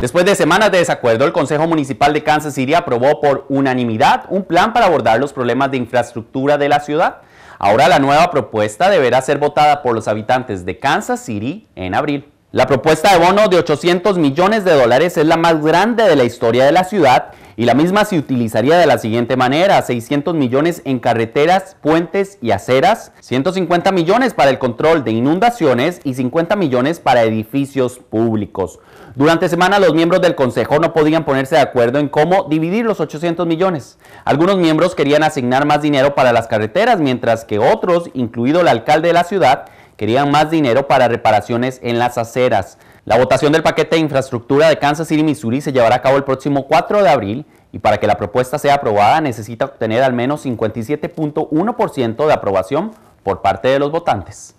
Después de semanas de desacuerdo, el Consejo Municipal de Kansas City aprobó por unanimidad un plan para abordar los problemas de infraestructura de la ciudad. Ahora la nueva propuesta deberá ser votada por los habitantes de Kansas City en abril. La propuesta de bono de 800 millones de dólares es la más grande de la historia de la ciudad y la misma se utilizaría de la siguiente manera, 600 millones en carreteras, puentes y aceras, 150 millones para el control de inundaciones y 50 millones para edificios públicos. Durante semana los miembros del Consejo no podían ponerse de acuerdo en cómo dividir los 800 millones. Algunos miembros querían asignar más dinero para las carreteras, mientras que otros, incluido el alcalde de la ciudad, querían más dinero para reparaciones en las aceras. La votación del paquete de infraestructura de Kansas City, Missouri se llevará a cabo el próximo 4 de abril y para que la propuesta sea aprobada necesita obtener al menos 57.1% de aprobación por parte de los votantes.